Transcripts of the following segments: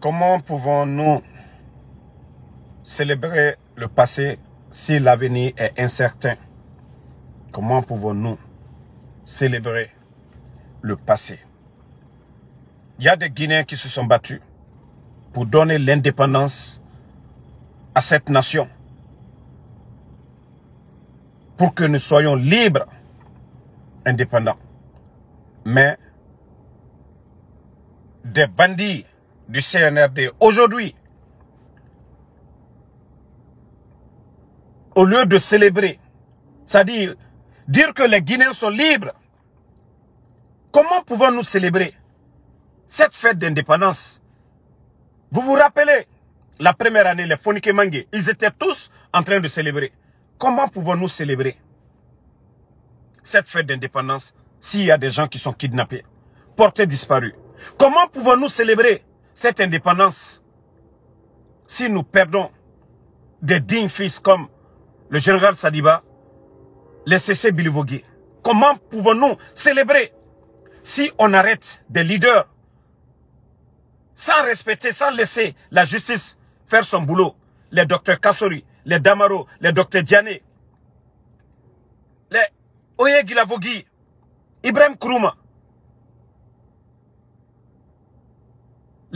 Comment pouvons-nous célébrer le passé si l'avenir est incertain Comment pouvons-nous célébrer le passé Il y a des Guinéens qui se sont battus pour donner l'indépendance à cette nation, pour que nous soyons libres, indépendants. Mais des bandits du CNRD aujourd'hui, au lieu de célébrer, c'est-à-dire dire que les Guinéens sont libres, comment pouvons-nous célébrer cette fête d'indépendance Vous vous rappelez, la première année, les Fonike Mange, ils étaient tous en train de célébrer. Comment pouvons-nous célébrer cette fête d'indépendance s'il y a des gens qui sont kidnappés, portés disparus Comment pouvons-nous célébrer cette indépendance, si nous perdons des dignes fils comme le général Sadiba, les CC Bilivogui, comment pouvons-nous célébrer si on arrête des leaders sans respecter, sans laisser la justice faire son boulot Les docteurs Kassori, les Damaro, les docteurs Diané, les Oye Gilavogi, Ibrahim Kourouma,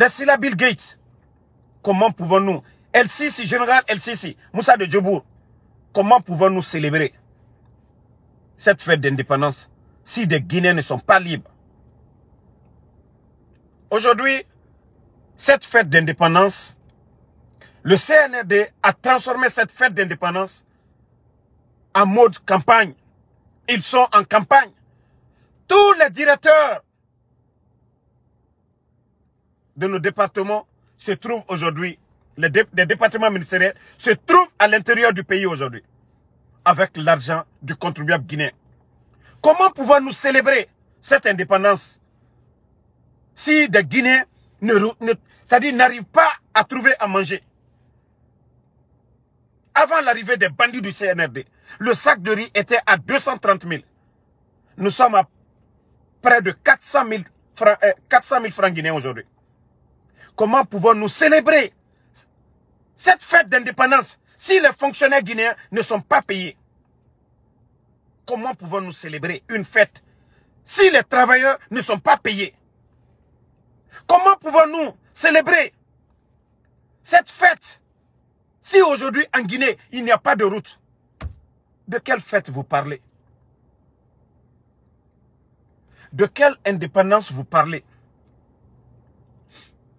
Laissez-la Bill Gates. Comment pouvons-nous El Sisi, général El Sisi, Moussa de Djobour, comment pouvons-nous célébrer cette fête d'indépendance si des Guinéens ne sont pas libres Aujourd'hui, cette fête d'indépendance, le CNRD a transformé cette fête d'indépendance en mode campagne. Ils sont en campagne. Tous les directeurs de nos départements se trouvent aujourd'hui, les, départements ministériels se trouvent à l'intérieur du pays aujourd'hui, avec l'argent du contribuable guinéen. Comment pouvons-nous célébrer cette indépendance si des Guinéens n'arrivent pas à trouver à manger Avant l'arrivée des bandits du CNRD, le sac de riz était à 230 000. Nous sommes à près de 400 400 000 francs guinéens aujourd'hui. Comment pouvons-nous célébrer cette fête d'indépendance si les fonctionnaires guinéens ne sont pas payés Comment pouvons-nous célébrer une fête si les travailleurs ne sont pas payés Comment pouvons-nous célébrer cette fête si aujourd'hui en Guinée, il n'y a pas de route De quelle fête vous parlez De quelle indépendance vous parlez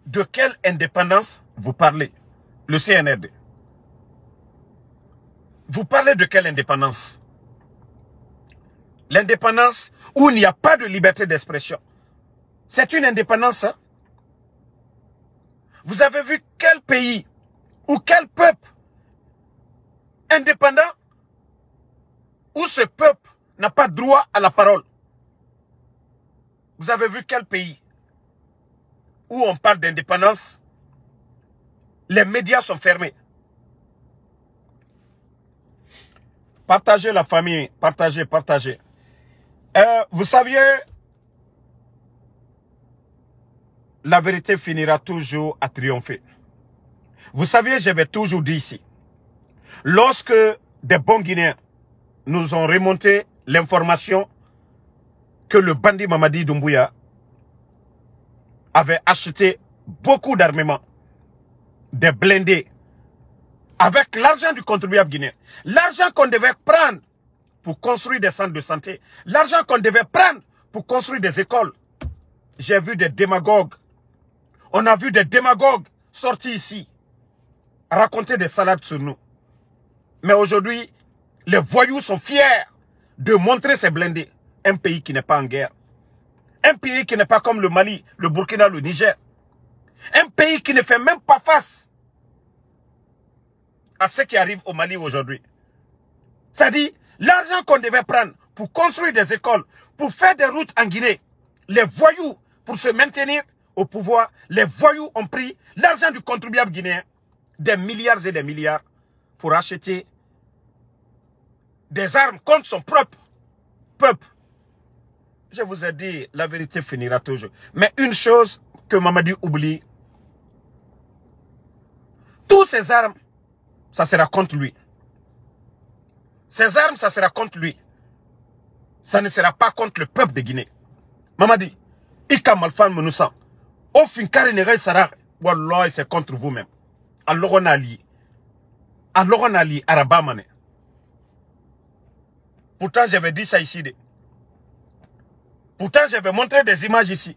de quelle indépendance vous parlez Le CNRD. Vous parlez de quelle indépendance L'indépendance où il n'y a pas de liberté d'expression. C'est une indépendance. Hein? Vous avez vu quel pays ou quel peuple indépendant où ce peuple n'a pas droit à la parole. Vous avez vu quel pays où on parle d'indépendance, les médias sont fermés. Partagez la famille, partagez, partagez. Euh, vous saviez, la vérité finira toujours à triompher. Vous saviez, j'avais toujours dit ici, lorsque des bons Guinéens nous ont remonté l'information que le bandit Mamadi Doumbouya avait acheté beaucoup d'armements, des blindés, avec l'argent du contribuable guinéen. L'argent qu'on devait prendre pour construire des centres de santé, l'argent qu'on devait prendre pour construire des écoles. J'ai vu des démagogues. On a vu des démagogues sortir ici, raconter des salades sur nous. Mais aujourd'hui, les voyous sont fiers de montrer ces blindés. Un pays qui n'est pas en guerre. Un pays qui n'est pas comme le Mali, le Burkina, le Niger. Un pays qui ne fait même pas face à ce qui arrive au Mali aujourd'hui. C'est-à-dire, l'argent qu'on devait prendre pour construire des écoles, pour faire des routes en Guinée, les voyous, pour se maintenir au pouvoir, les voyous ont pris l'argent du contribuable guinéen, des milliards et des milliards, pour acheter des armes contre son propre peuple. Je vous ai dit, la vérité finira toujours. Mais une chose que Mamadi oublie, tous ses armes, ça sera contre lui. Ses armes, ça sera contre lui. Ça ne sera pas contre le peuple de Guinée. Mamadi, Ika Malfan Mounoussa, car il Sarah, Wallah, c'est contre vous-même. Alors on a lié. Alors on a lié Arabamane. Pourtant, j'avais dit ça ici. Pourtant, vais montrer des images ici.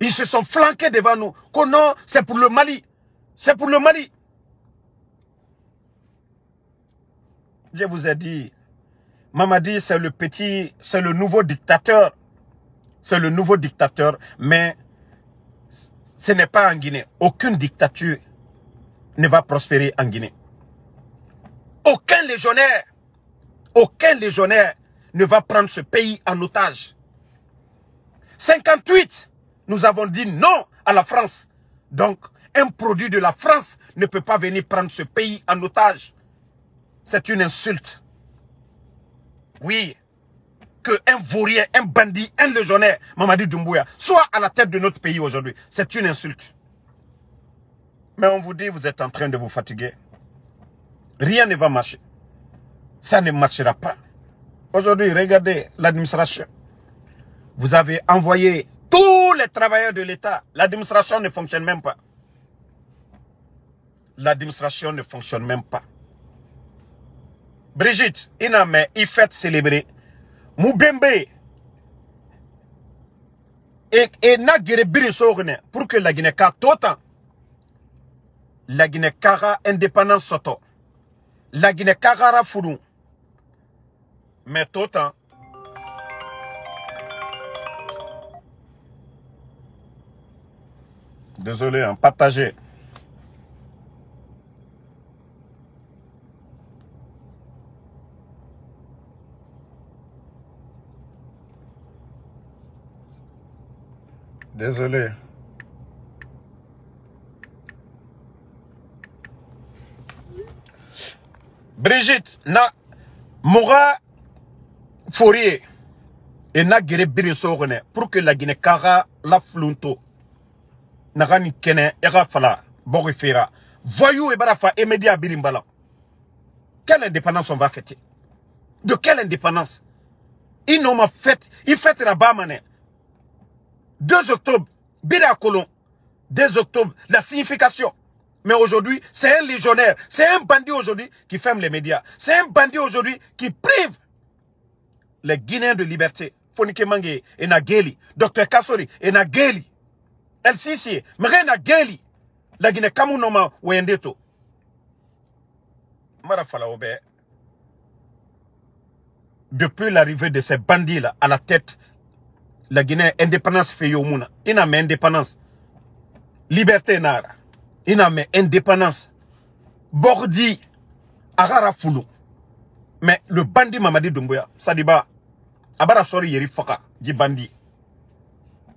Ils se sont flanqués devant nous. Oh non, c'est pour le Mali. C'est pour le Mali. Je vous ai dit, Mamadi, c'est le petit, c'est le nouveau dictateur. C'est le nouveau dictateur, mais ce n'est pas en Guinée. Aucune dictature ne va prospérer en Guinée. Aucun légionnaire, aucun légionnaire ne va prendre ce pays en otage. 58, nous avons dit non à la France. Donc, un produit de la France ne peut pas venir prendre ce pays en otage. C'est une insulte. Oui, Qu'un vaurien, un bandit, un légionnaire, Mamadou Doumbouya, soit à la tête de notre pays aujourd'hui. C'est une insulte. Mais on vous dit, vous êtes en train de vous fatiguer. Rien ne va marcher. Ça ne marchera pas. Aujourd'hui, regardez l'administration. Vous avez envoyé tous les travailleurs de l'État. L'administration ne fonctionne même pas. L'administration ne fonctionne même pas. Brigitte, Iname, fait célébrer. Moubembe. Et, et Nagire Birisorne pour que la Guinée tout La Guinée Kara indépendance soto. La Guinée Kara Mais tout temps, Désolé, hein, partagez. Désolé. Brigitte, na Moura Fourier et na Guéré Pour que la Guinée-Cara, la Flunto, N'agani kene voyou et barafa et média quelle indépendance on va fêter de quelle indépendance ils n'ont pas fait ils fêtent la bamane 2 octobre bira 2 octobre la signification mais aujourd'hui, c'est un légionnaire, c'est un bandit aujourd'hui qui ferme les médias. C'est un bandit aujourd'hui qui prive les Guinéens de liberté. Fonike Mange, Nageli. Dr Kassori, Nageli. El Sisi mgena geli lagina kamu noma wendeto mara fala obe depuis l'arrivée de ces bandits là à la tête la Guinée indépendance fait yomuna ina mais indépendance liberté nara ina mais indépendance bordi agara mais le bandit Mamadi Doumbouya Sadiba abara sori yeri faka di bandit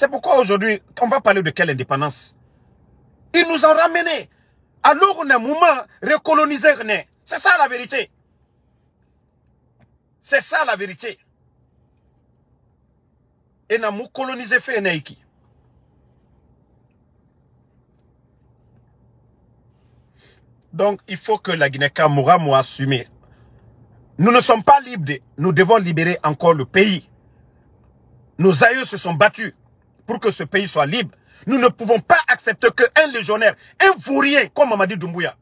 C'est pourquoi aujourd'hui, on va parler de quelle indépendance Ils nous ont ramenés. Alors on a un moment recolonisé. C'est ça la vérité. C'est ça la vérité. Et nous avons colonisé Fénaïki. Donc, il faut que la Guinée-Camoura m'assume. Nous ne sommes pas libres. nous devons libérer encore le pays. Nos aïeux se sont battus pour que ce pays soit libre. Nous ne pouvons pas accepter qu'un légionnaire, un fourrien, comme Mamadi Doumbouya,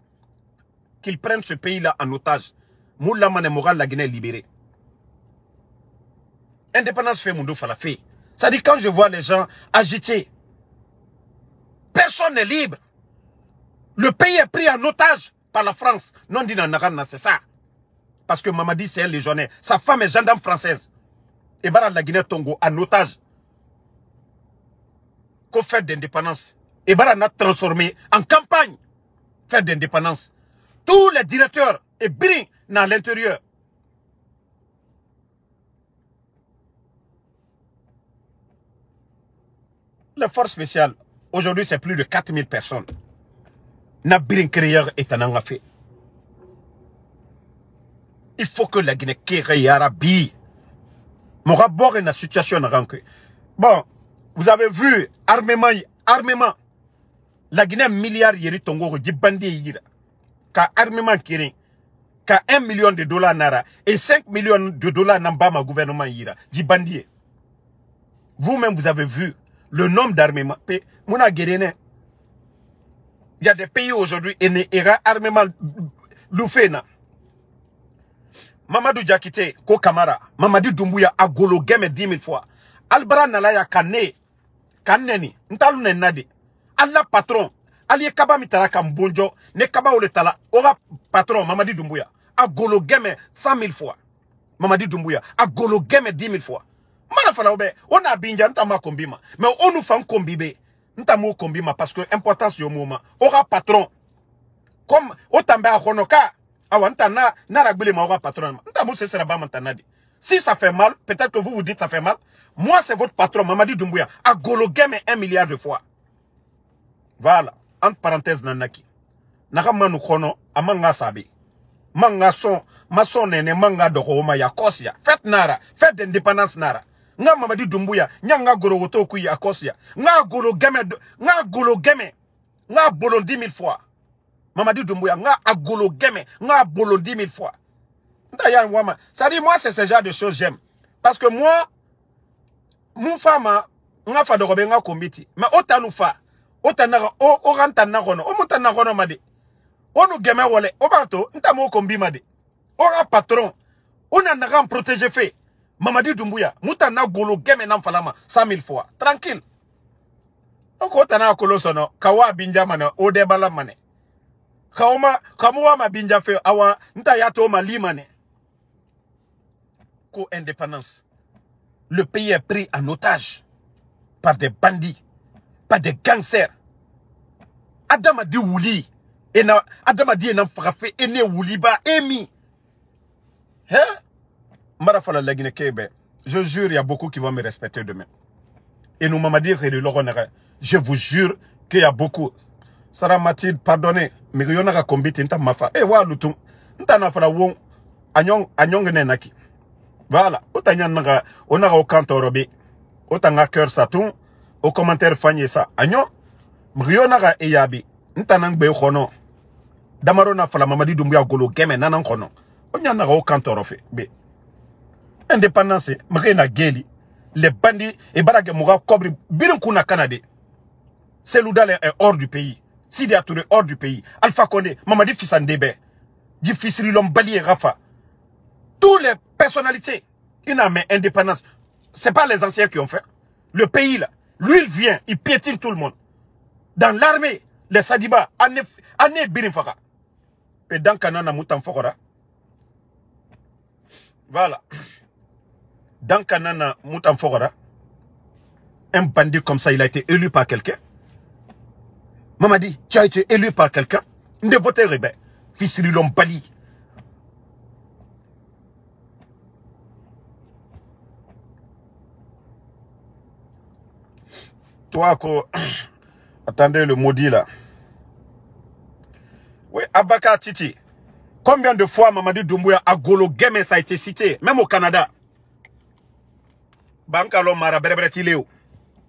qu'il prenne ce pays-là en otage. Moula Manemoral, la Guinée est libérée. Indépendance fait Mundo Falafé. Ça dit quand je vois les gens agités, personne n'est libre. Le pays est pris en otage par la France. Non, dit c'est ça. Parce que Mamadi, c'est un légionnaire. Sa femme est gendarme française. Et Baral, la Guinée Tongo en otage qu'on fait d'indépendance et a transformé en campagne fête d'indépendance. Tous les directeurs et brin dans l'intérieur. La force spéciale... aujourd'hui, c'est plus de 4000 personnes. N'a brin créé. est un fait. Il faut que la guinée Je Mon rapport est la situation. Bon, vous avez vu armement, armement. La Guinée milliard yeri tongo di yira. Ka armement kiri. Ka 1 million de dollars nara. Et 5 millions de dollars le gouvernement yira. Di bandier. Vous-même, vous avez vu le nombre d'armements. Mouna Il y a des pays aujourd'hui et ne armement loufena. Mamadou Jakité Ko Kamara, Mamadou Doumbouya a golo 10 000 fois. Albara Nalaya Kane, ka ntalu nɛni n de patron allez kaba mitara tara ne le tala Ora patron mamadi dunbuya a golo gɛmɛ cent fois mamadi dunbuya a golo gɛmɛ dix fois mara fala fana on a binja ntama ma kɔnbi Mais mɛ o n'u parce que importance y'o moment ma patron comme o tan bɛ a ka n'a ma ora patron ntama n si ça fait mal, peut-être que vous vous dites ça fait mal. Moi, c'est votre patron, Mamadi Doumbouya, a golo mais un milliard de fois. Voilà. Entre parenthèses, nanaki. Naka manu kono, amanga sabi. Manga son, mason nene, manga de oma ya kosia. Faites nara, faites d'indépendance nara. Nga Mamadi Doumbouya, nya nga golo woto kui kosia. Nga golo geme, nga golo geme. Nga bolon dix mille fois. Mamadi Doumbouya, nga agolo geme, nga bolon dix mille fois ça dit, moi, c'est ce genre de choses j'aime. Parce que moi, mon femme, on hein, de robin à Mais autant nous faire, autant nous faire, On nous on mou On patron, on a protégé fait. Mamadi golo geme falama, fois. Tranquille. Donc, n'a kawa binjamana, au Kaoma, on ma binja fe, awa, n'ta to ma limane co-indépendance. Le pays est pris en otage par des bandits, par des gangsters. Adam a dit Wouli. Adam a dit Enam Farafé, Ene Wouliba, Emi. Hein? Marafala Lagine Kebe. Je jure, il y a beaucoup qui vont me respecter demain. Et nous, Mamadi, je vous jure qu'il y a beaucoup. Sarah Mathilde, pardonnez. Mais il y en a combien de temps ma femme? Eh, wa, l'outou. N'ta na fala wong. Anyong, anyong qui voilà o ta ɲa naga o naga Robi. Otanga cœur sa tun o commentaire fan sa a ɲɔ e damaro na fala mamadi dumbuya golo gɛmɛ nana n kɔnɔ naga be indépendance geli les bandits et bara kɛ muga birin seludale est hors du pays sidi ature hors du pays alpha condé mamadi fisande dit ji l'homme rafa tous les personnalité. Une armée indépendance. C'est pas les anciens qui ont fait. Le pays, là, lui, il vient, il piétine tout le monde. Dans l'armée, les Sadiba, gens Birinfaka. ont Kanana Mutanfokora. Voilà. Dans Kanana Mutanfokora, un bandit comme ça, il a été élu par quelqu'un. Maman dit, tu as été élu par quelqu'un. Ben, il de voter rebelle. Fils Bali. attendez le maudit là. Oui, Abaka Titi. Combien de fois maman Doumbouya a Golo Game, ça a été cité, même au Canada. Bankalo Mara Berebretileo.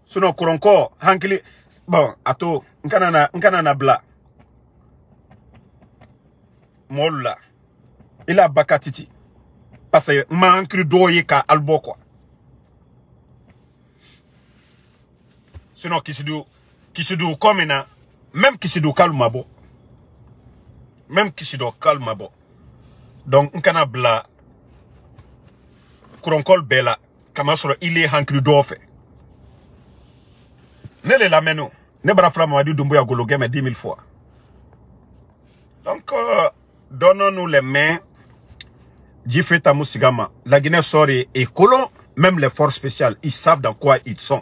Sinon, Koronko, Hankili. Bon, Ato, Nkanana, Nkanana Bla. Molla. Il a Abaka Titi. Parce que Mankri Doye Ka Albo quoi. Sinon, Kisidu, Kisidu Komina, même Kisidu Kalmabo, même Kisidu bo Donc, on canabla kronkol bella Bela, il est hankri d'offre. Ne le lameno, ne brafra à Doumbouya mais 10 000 fois. Donc, euh, donnons-nous les mains. Djifeta Moussigama, la Guinée sort et colon, même les forces spéciales, ils savent dans quoi ils sont.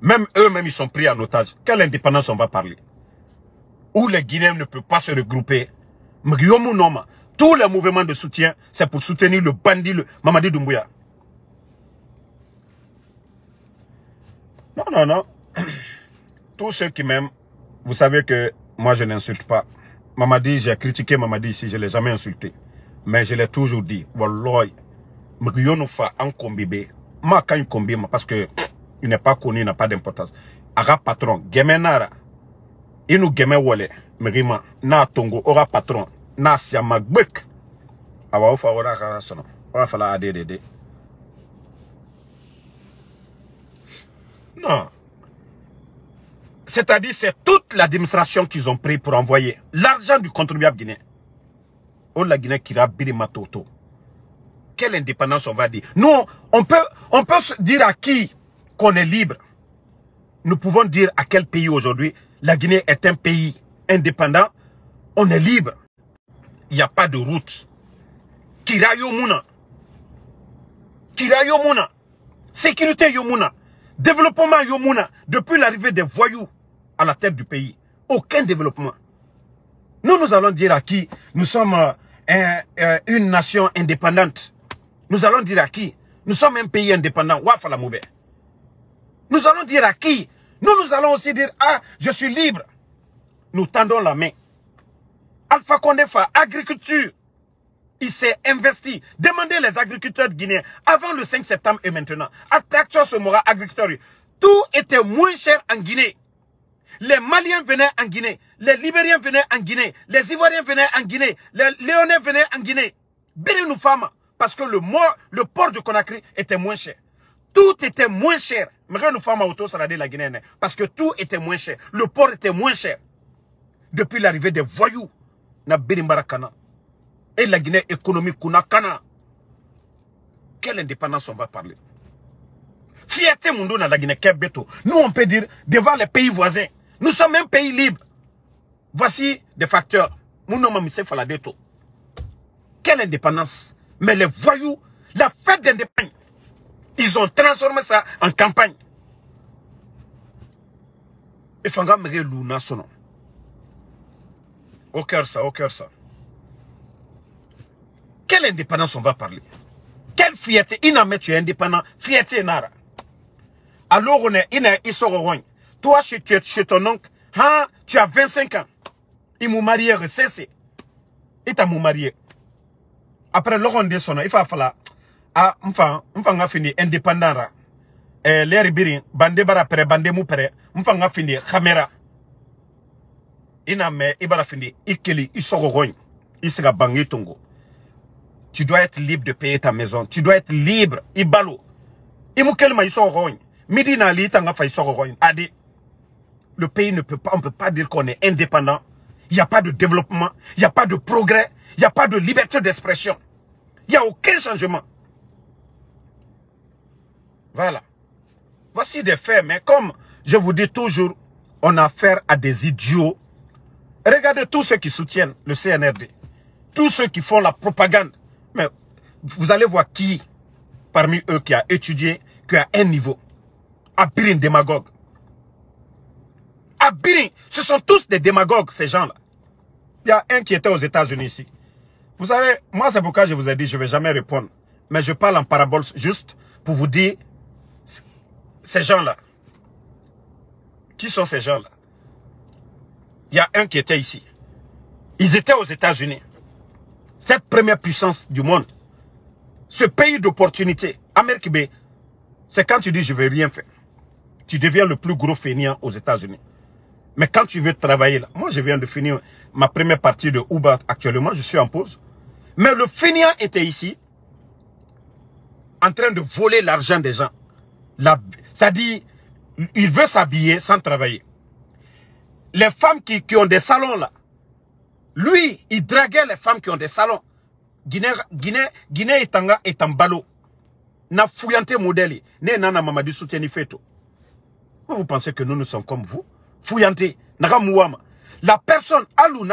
Même eux-mêmes, ils sont pris en otage. Quelle indépendance on va parler Où les Guinéens ne peuvent pas se regrouper. Tous les mouvements de soutien, c'est pour soutenir le bandit, le Mamadi Doumbouya. Non, non, non. Tous ceux qui m'aiment, vous savez que moi, je n'insulte pas. Mamadi, j'ai critiqué Mamadi ici, je ne l'ai jamais insulté. Mais je l'ai toujours dit. Wallahi, je ne pas en combi. Je ne parce que il n'est pas connu, il n'a pas d'importance. Aga patron, gemenara, inu gemewole, merima, na tongo, aura patron, na siamagbek, awa ufa ora kara sono, ora fala adedede. Non. C'est-à-dire, c'est toute l'administration qu'ils ont pris pour envoyer l'argent du contribuable guinéen. Oh, la Guinée qui matoto. Quelle indépendance on va dire Nous, on peut, on peut se dire à qui qu'on est libre, nous pouvons dire à quel pays aujourd'hui. La Guinée est un pays indépendant. On est libre. Il n'y a pas de route. Kirayomuna, Yomuna. Sécurité Yomuna. Développement Yomuna. Depuis l'arrivée des voyous à la tête du pays. Aucun développement. Nous, nous allons dire à qui nous sommes euh, euh, une nation indépendante. Nous allons dire à qui nous sommes un pays indépendant. Wafala nous allons dire à qui Nous, nous allons aussi dire, ah, je suis libre. Nous tendons la main. Alpha Condéfa, agriculture, il s'est investi. Demandez les agriculteurs guinéens, avant le 5 septembre et maintenant. Attraction Somora Agriculture. Tout était moins cher en Guinée. Les Maliens venaient en Guinée. Les Libériens venaient en Guinée. Les Ivoiriens venaient en Guinée. Les Léonais venaient en Guinée. Béni nous femmes, parce que le, le port de Conakry était moins cher. Tout était moins cher. Mais nous la Guinée, hein. parce que tout était moins cher. Le port était moins cher. Depuis l'arrivée des voyous, na Kana. Et la Guinée économique, Kunakana. Quelle indépendance on va parler Fierté la Guinée Nous, on peut dire, devant les pays voisins, nous sommes un pays libre. Voici des facteurs. Mon nom Quelle indépendance Mais les voyous, la fête d'indépendance, ils ont transformé ça en campagne. Il faut que Luna sono. Au cœur ça, au cœur ça. Quelle indépendance on va parler Quelle fierté Il n'a tu es indépendant. Fierté Nara. Alors on est, ina isorogne. Toi, tu es chez ton oncle, hein, tu as 25 ans. Il m'a marié, c'est Il t'a marié. Après, l'on descend, il faut falloir. Ah, mfa mfa nga fini indépendant ra eh, l'air bande bara pere bande mu près mfa nga fini khamera ina ibara fini ikeli isogogoñ isiga bangi tongo tu dois être libre de payer ta maison tu dois être libre ibalo imukelma isogogoñ midi na li tanga fa isogogoñ adi le pays ne peut pas on peut pas dire qu'on est indépendant il n'y a pas de développement il n'y a pas de progrès il n'y a pas de liberté d'expression il n'y a aucun changement voilà. Voici des faits, mais comme je vous dis toujours, on a affaire à des idiots. Regardez tous ceux qui soutiennent le CNRD, tous ceux qui font la propagande. Mais vous allez voir qui parmi eux qui a étudié, qui a un niveau. Abirin démagogue. Abirin, ce sont tous des démagogues, ces gens-là. Il y a un qui était aux États-Unis ici. Vous savez, moi c'est pourquoi je vous ai dit, je ne vais jamais répondre. Mais je parle en parabole juste pour vous dire ces gens-là Qui sont ces gens-là Il y a un qui était ici. Ils étaient aux États-Unis. Cette première puissance du monde. Ce pays d'opportunité. Amérique B, c'est quand tu dis je ne vais rien faire. Tu deviens le plus gros fainéant aux États-Unis. Mais quand tu veux travailler là, moi je viens de finir ma première partie de Uber actuellement, je suis en pause. Mais le fainéant était ici, en train de voler l'argent des gens cest à il veut s'habiller sans travailler. Les femmes qui, ont des salons là, lui, il draguait les femmes qui ont des salons. Guinée, Guinée, Guinée et est en ballot. N'a fouillanté modèle. Ne nana mamadi soutenu feto. Vous pensez que nous, nous sommes comme vous? Fouillanté. La personne, alou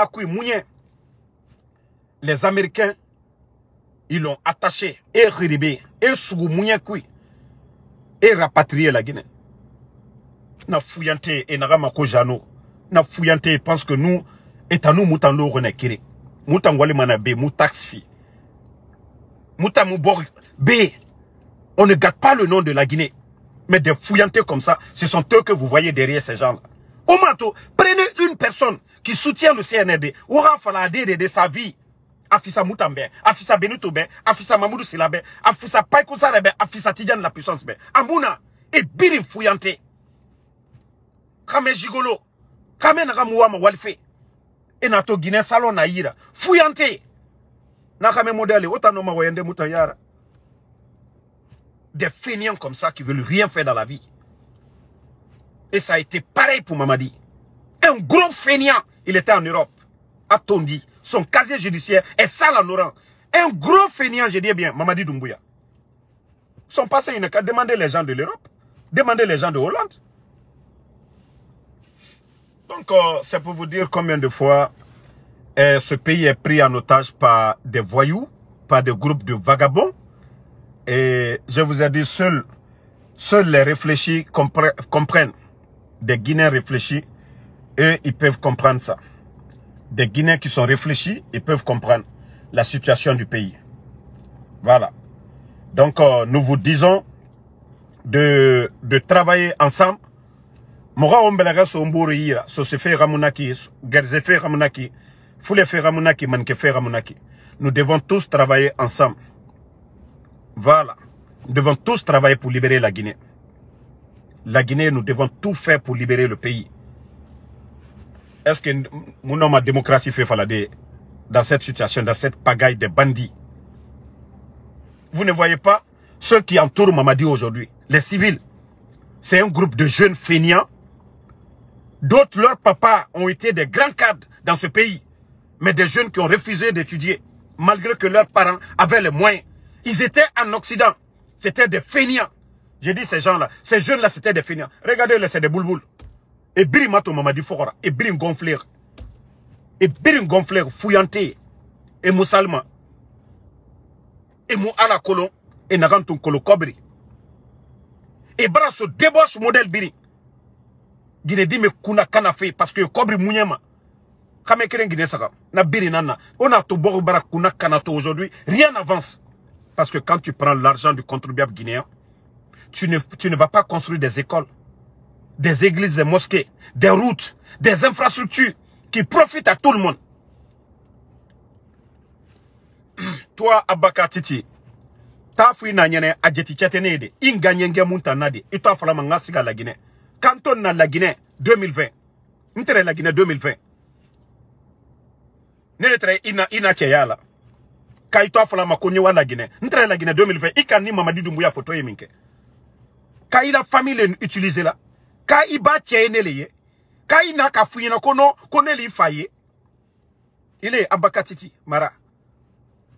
Les Américains, ils l'ont attaché. Et riribé. Et sougou mounien kui et rapatrier la Guinée. Na fouyanté et na ramako jano. Na fouyanté e pense que nous Nous etanu mutando renekiri. Mutangwale manabe, mutaxfi. Mutamu bor B. On ne gâte pas le nom de la Guinée. Mais des fouillantés comme ça, ce sont eux que vous voyez derrière ces gens-là. Au manteau, prenez une personne qui soutient le CNRD. Aura fallu de sa vie. Afisa Moutambe, Afisa Benutube, Afisa Mamoudou Silabe, Afisa Paikousarebe, Afisa Tidiane la puissance. Ambouna, et Birim Fouyante. Kame Gigolo, Kame ma Walfe, et Nato Guinée Salon Naïra, Fouyante. Nakame Autant Otanoma Wayende Moutayara. Des feignants comme ça qui veulent rien faire dans la vie. Et ça a été pareil pour Mamadi. Un gros feignant, il était en Europe à son casier judiciaire est sale en orange. Un gros fainéant, je dis bien, Mamadi Doumbouya. Son passé, une Demandez les gens de l'Europe. Demandez les gens de Hollande. Donc, euh, c'est pour vous dire combien de fois euh, ce pays est pris en otage par des voyous, par des groupes de vagabonds. Et je vous ai dit, seuls, les réfléchis comprennent. Des Guinéens réfléchis, eux, ils peuvent comprendre ça des Guinéens qui sont réfléchis et peuvent comprendre la situation du pays. Voilà. Donc, euh, nous vous disons de, travailler ensemble. Nous devons tous travailler ensemble. Voilà. Nous devons tous travailler pour libérer la Guinée. La Guinée, nous devons tout faire pour libérer le pays est-ce que mon nom ma démocratie fait dans cette situation, dans cette pagaille des bandits Vous ne voyez pas ceux qui entourent Mamadi aujourd'hui, les civils. C'est un groupe de jeunes fainéants. D'autres, leurs papas ont été des grands cadres dans ce pays, mais des jeunes qui ont refusé d'étudier, malgré que leurs parents avaient les moyens. Ils étaient en Occident. C'était des fainéants. J'ai dit ces gens-là, ces jeunes-là, c'était des fainéants. Regardez-les, c'est des boules-boules. Et ebiri du mamadi fokora ebiri ngonfler gonfler, ngonfler fuyante emu salma emu ala kolon e nagan tun kolo kɔbiri e bara se modèle, modèle biri Guinée mais mais kunna kana parce que kɔbiri muɲɛ ma kame kelen na biri nana. On a to bara kana aujourd'hui rien n'avance parce que quand tu prends l'argent du contribuable guinéen tu ne, tu ne vas pas construire des écoles des églises, des mosquées, des routes, des infrastructures qui profitent à tout le monde. Toi, Abaka Titi, ta fui na nyene ajeti chetene de, inga nyenge et toi, ito falama ngasiga la Guinée. Canton na la Guinée 2020. Ntere la Guinée 2020. Nere ina ina cheyala. Kai ito falama wa la Guinée. Ntere la Guinée 2020. Ika ni Mamadi Doumbouya photo yeminke. Kai la famille utilise là. ka i ba cɛ ye e ne le ye ka i na ka f'u ɲɛna ko nɔ ko ne l'i fa ye ile e abakatiti mara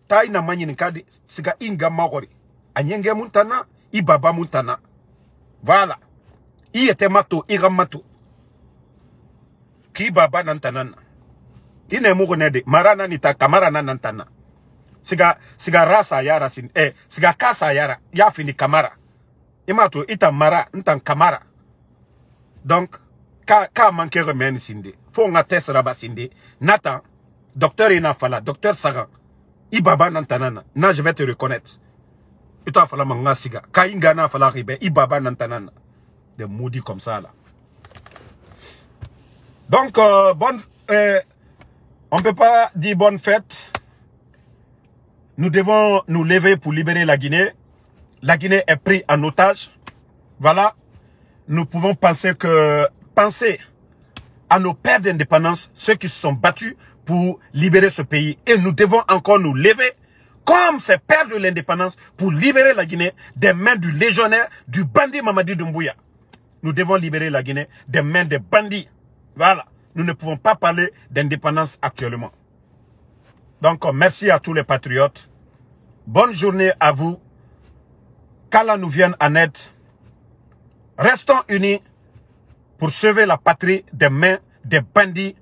ta ina manyinika de siga inga magori anyenge muntana ibaba muntana vala iyete mato iga mato ki baba nantanana ine mugo nede marana nita kamara na nantana siga siga rasa yara sin eh siga kasa yara yafini kamara imato ita mara ntan e kamara donc ka ka manke remene sindé. fo nga test raba cinde. nata docteur ina docteur saga ibaba nantanana na je vais te reconnaître ita fala manga siga ka na fala ribe ibaba nantanana des maudits comme ça là donc euh, bonne euh, on peut pas dire bonne fête nous devons nous lever pour libérer la Guinée la Guinée est prise en otage voilà nous pouvons penser que penser à nos pères d'indépendance, ceux qui se sont battus pour libérer ce pays. Et nous devons encore nous lever comme ces pères de l'indépendance pour libérer la Guinée des mains du légionnaire, du bandit Mamadi Doumbouya. Nous devons libérer la Guinée des mains des bandits. Voilà. Nous ne pouvons pas parler d'indépendance actuellement. Donc, merci à tous les patriotes. Bonne journée à vous. Qu'Allah nous vienne en aide. Restons unis pour sauver la patrie des mains des bandits,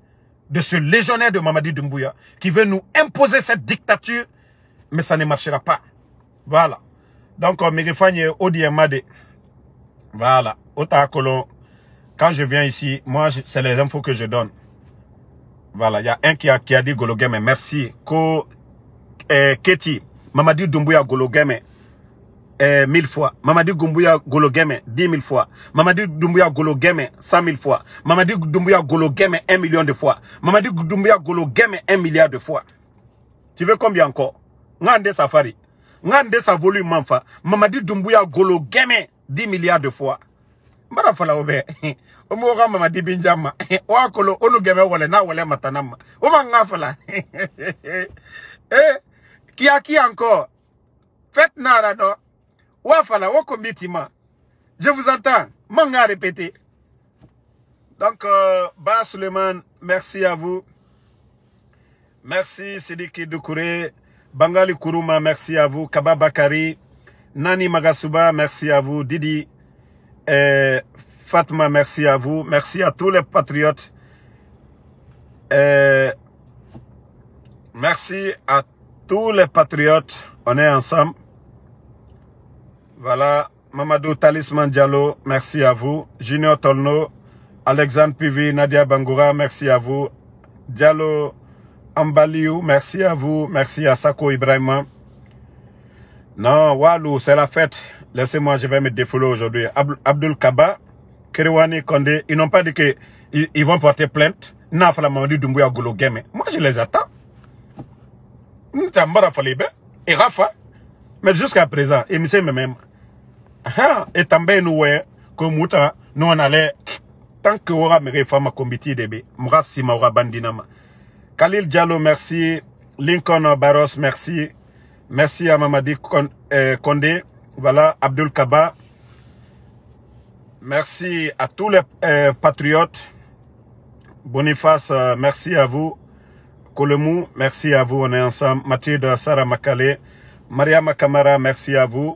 de ce légionnaire de Mamadi Doumbouya, qui veut nous imposer cette dictature, mais ça ne marchera pas. Voilà. Donc, euh, Odi Odiemade, voilà, Ota quand je viens ici, moi, c'est les infos que je donne. Voilà, il y a un qui a, qui a dit merci. Ko, eh, Keti, Mamadi Doumbouya eh, mille 1000 fois. Mamadi Golo Gologeme, dix mille fois. Mamadi Doumbouya Gologeme, cent mille fois. Mamadi Golo Gologeme, 1 million de fois. Mamadi Golo Gologeme, un milliard de fois. Tu veux combien encore Ngande Safari. Ngande sa volume manfa. Mamadi Doumbouya Gologeme, dix milliards de fois. Mbara fala obe. Omoga Mamadi Binjama. Oakolo, onugeme wale na wale matanama. Oma ngafala. Eh, kia kia encore. Faites nara non Wafala, woko Je vous entends. Manga répéter. Donc, euh, merci à vous. Merci Sidiki Kidoukure. Bangali Kuruma, merci à vous. Kaba Bakari. Nani Magasuba, merci à vous. Didi. Euh, Fatma, merci à vous. Merci à tous les patriotes. Euh, merci à tous les patriotes. On est ensemble. Voilà, Mamadou Talisman Diallo, merci à vous. Junior Tolno, Alexandre Pivi, Nadia Bangoura, merci à vous. Diallo Ambaliou, merci à vous. Merci à Sako Ibrahim. Non, Walou, c'est la fête. Laissez-moi, je vais me défouler aujourd'hui. Abdul Kaba, Kerewani Kondé, ils n'ont pas dit qu'ils ils vont porter plainte. Nafla dit Dumbuya mais Moi, je les attends. Et Rafa. Mais jusqu'à présent, sait même et ouais comme nuwe nous on allons tant que ora mere fama kombiti debe m'rassi m'aura bandinama Khalil Diallo merci Lincoln Barros merci merci à Mamadi eh, Kondé voilà Abdul Kaba merci à tous les eh, patriotes Boniface euh, merci à vous Kolemou. merci à vous on est ensemble Mathilde Sarah Makale Mariama Makamara, merci à vous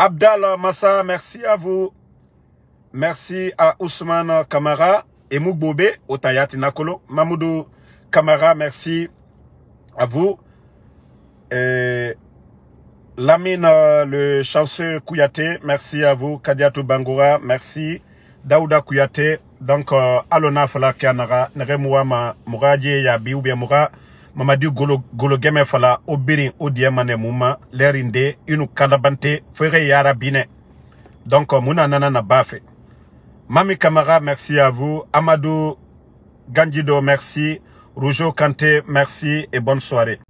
Abdallah Massa, merci à vous. Merci à Ousmane Kamara et Mougbobé, Otayati Nakolo. Mamoudou Kamara, merci à vous. Et Lamine, le chanceux Kouyaté, merci à vous. Kadiatou Bangoura, merci. Daouda Kouyaté, donc euh, Alona Falakianara, Neremouama Mouradie Yabi ou bien Mamadi golo fala o Mouma Lerinde, diɛ ma donc mouna nanana Bafe. mami Kamara, merci à vous amadou Gandido, merci rougeau kanté merci et bonne soirée